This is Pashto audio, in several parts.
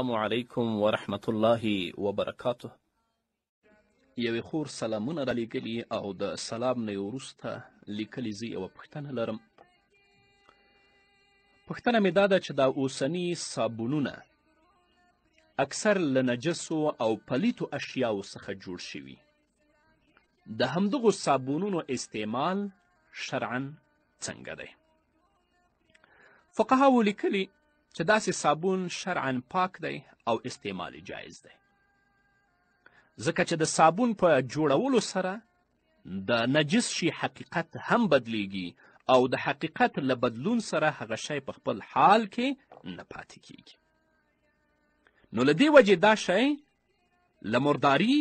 السلام علیکم ورحمت الله وبرکاته یوې خور سلامونه را لیږلي او د سلام نه وروسته لیکلي زه یوه پوښتنه لرم پوښتنه مې دا ده چې دا اوسني صابونونه اکثر له نجسو او پلیتو اشیاو څخه جوړ شوي د همدغو صابونونو استعمال شرعا څنګه دی فقهاو لیکلي چې داسې صابون شرعا پاک دی او استعمال جایز دی ځکه چې د صابون په جوړولو سره د نجس شي حقیقت هم بدلیږي او د حقیقت له بدلون سره هغه شی په خپل حال کې نه پاتې کیږي نو له دې وجې دا شی له مرداري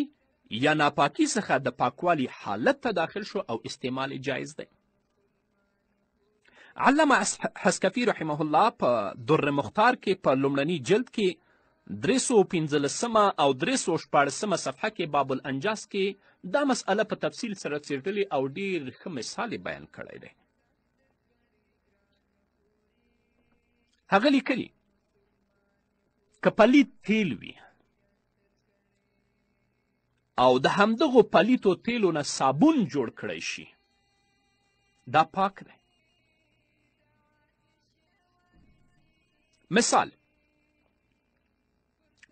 یا ناپاکي څخه د پاکوالي حالت ته داخل شو او استعمال جایز دی علامه حسکفي رحمه الله په در مختار کې په لومړني جلد کې درې سو پنځلسمه او درې سو شپاړسمه صفحه کې باب الانجاس کې دا مسئله په تفصیل سره څېړلې او ډیر ښه مثال بیان کړی دی هغه لیکلي که پلید تیل وي او د همدغو پلیتو تیلو نه صابون جوړ کړی شي دا پاک دی مثال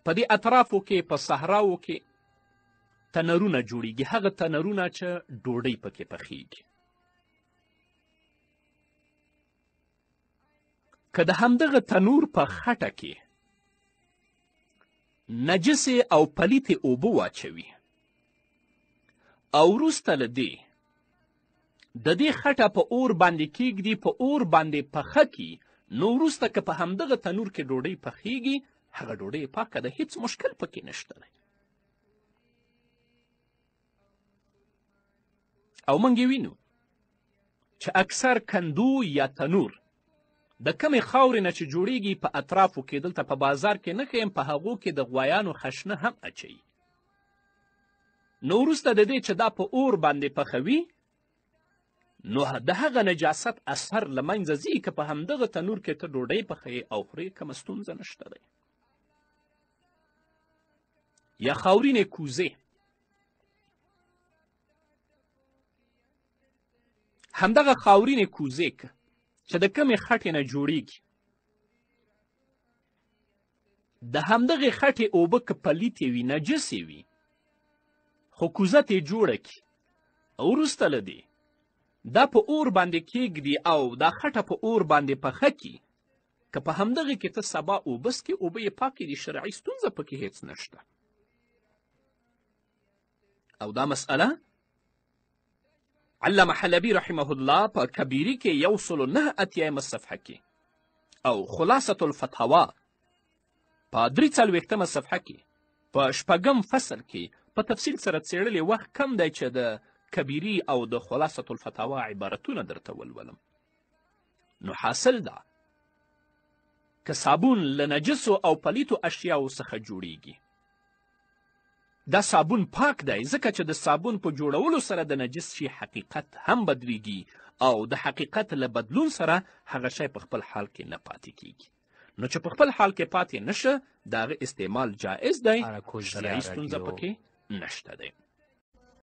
په دې اطرافو کې په صحراو کې تنرونه جوړیږي هغه تنرونه چې ډوډۍ پکې پخیږي که د همدغه تنور په خټه کې نجسې او پلیتې اوبه واچوي او وروسته له دې د دې خټه په اور باندې کیږدي په اور باندې پخه کی نو وروسته که په همدغه تنور کې ډوډۍ پخیږي هغه ډوډۍ پاکه ده هیڅ مشکل پکې نشته دی او موږ وینو چې اکثر کندو یا تنور د کمې خاورې نه چې جوړیږي په اطرافو کې دلته په بازار کې نه ښیم په هغو کې د غوایانو خشنه هم اچوي نو وروسته د دې چې دا په اور باندې پخوي نو د هغه نجاست اثر له منځه ځي که په همدغه تنور کې ته ډوډۍ پخوې او خورې کومه ستونزه نشته دی یا خاورینې کوزې همدغه خاورینې کوزې که چې د کمې خټې نه جوړیږي د همدغې خټې اوبه که پلیتې وي نجسې وي خو کوزه تې جوړه کړي وروسته له دې دا په اور باندې کیږدي او دا خټه په اور باندې پخه کی که په همدغه کې ته سبا اوبه څکې اوبه یې پاکې دي شرعي ستونزه پکې هیڅ نشته او دا مسئله علامه حلبي رحمه الله په کبیري کې یو سلو نه اتیایمه صفحه کې او خلاصة الفتحوا په درې څلوېښتمه صفحه کې په شپږم فصل کې په تفصیل سره څېړلې وخت کم دی چې د کبیري او د خلاصة الفتاوا عبارتونه درته ولولم نو حاصل ده که صابون له نجسو او پلیتو اشیاو څخه جوړیږي دا صابون پاک دی ځکه چې د صابون په جوړولو سره د نجس شي حقیقت هم بدلیږي او د حقیقت له بدلون سره هغه شی په خپل حال کې نه پاتې کیږي نو چې په خپل حال کې پاتې نشه د استعمال جایز دی شریعي ستونزه پکې نشته دی